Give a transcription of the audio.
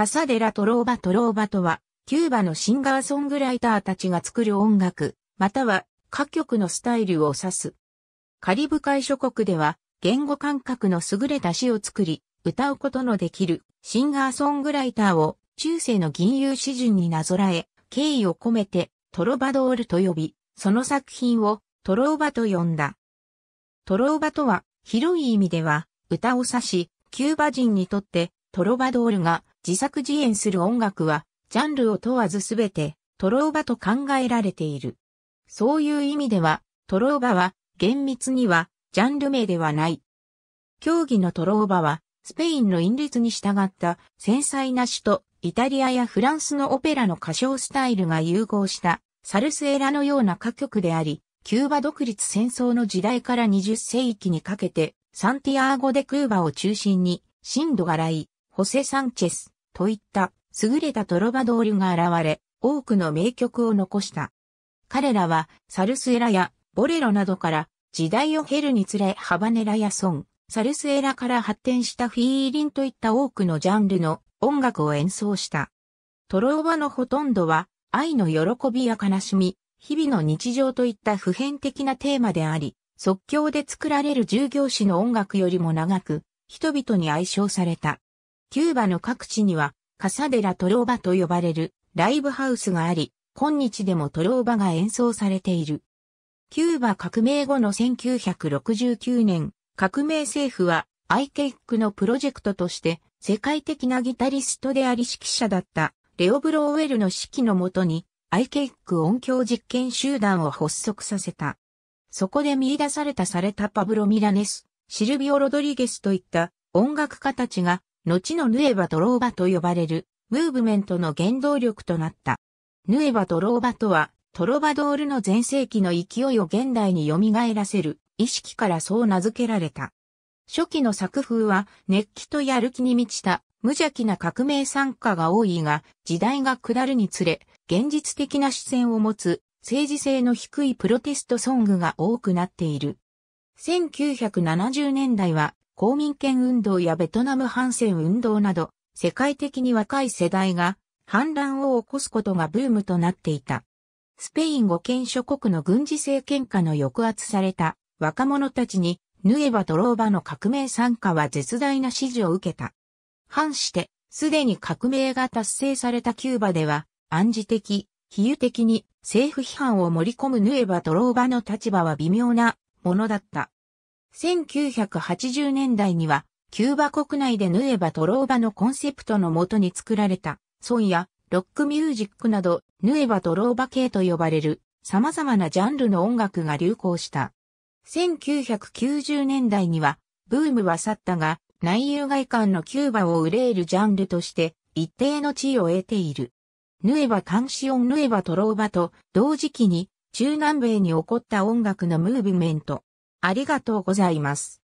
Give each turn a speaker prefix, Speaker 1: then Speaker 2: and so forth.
Speaker 1: カサデラ・トローバ・トローバとは、キューバのシンガーソングライターたちが作る音楽、または歌曲のスタイルを指す。カリブ海諸国では、言語感覚の優れた詩を作り、歌うことのできるシンガーソングライターを中世の銀融詩人になぞらえ、敬意を込めてトロバドールと呼び、その作品をトローバと呼んだ。トローバとは広い意味では歌を指し、キューバ人にとってトロバドールが自作自演する音楽は、ジャンルを問わずすべて、トローバと考えられている。そういう意味では、トローバは、厳密には、ジャンル名ではない。競技のトローバは、スペインの韻律に従った繊細な首都、イタリアやフランスのオペラの歌唱スタイルが融合したサルスエラのような歌曲であり、キューバ独立戦争の時代から20世紀にかけてサンティアーゴ・デ・クーバを中心に深度が来、ホセ・サンチェスといった優れたトロバドールが現れ、多くの名曲を残した。彼らはサルスエラやボレロなどから時代を経るにつれハバネラやソン、サルスエラから発展したフィーリンといった多くのジャンルの音楽を演奏した。トロバのほとんどは愛の喜びや悲しみ、日々の日常といった普遍的なテーマであり、即興で作られる従業士の音楽よりも長く、人々に愛称された。キューバの各地には、カサデラトローバと呼ばれるライブハウスがあり、今日でもトローバが演奏されている。キューバ革命後の1969年、革命政府はアイケイックのプロジェクトとして世界的なギタリストであり指揮者だったレオ・ブローウェルの指揮のもとにアイケイック音響実験集団を発足させた。そこで見出されたされたパブロ・ミラネス、シルビオ・ロドリゲスといった音楽家たちが後のヌエバドローバと呼ばれる、ムーブメントの原動力となった。ヌエバドローバとは、トロバドールの前世紀の勢いを現代に蘇らせる意識からそう名付けられた。初期の作風は熱気とやる気に満ちた無邪気な革命参加が多いが、時代が下るにつれ、現実的な視線を持つ政治性の低いプロテストソングが多くなっている。1970年代は公民権運動やベトナム反戦運動など、世界的に若い世代が反乱を起こすことがブームとなっていた。スペイン護憲諸国の軍事政権下の抑圧された若者たちに、ヌエバ・ドローバの革命参加は絶大な支持を受けた。反して、すでに革命が達成されたキューバでは、暗示的、比喩的に政府批判を盛り込むヌエバ・ドローバの立場は微妙なものだった。1980年代には、キューバ国内でヌエバ・トローバのコンセプトのもとに作られた、ソンやロックミュージックなど、ヌエバ・トローバ系と呼ばれる、様々なジャンルの音楽が流行した。1990年代には、ブームは去ったが、内遊外観のキューバを憂えるジャンルとして、一定の地位を得ている。ヌエバ・カンシオン・ヌエバ・トローバと、同時期に、中南米に起こった音楽のムーブメント、ありがとうございます。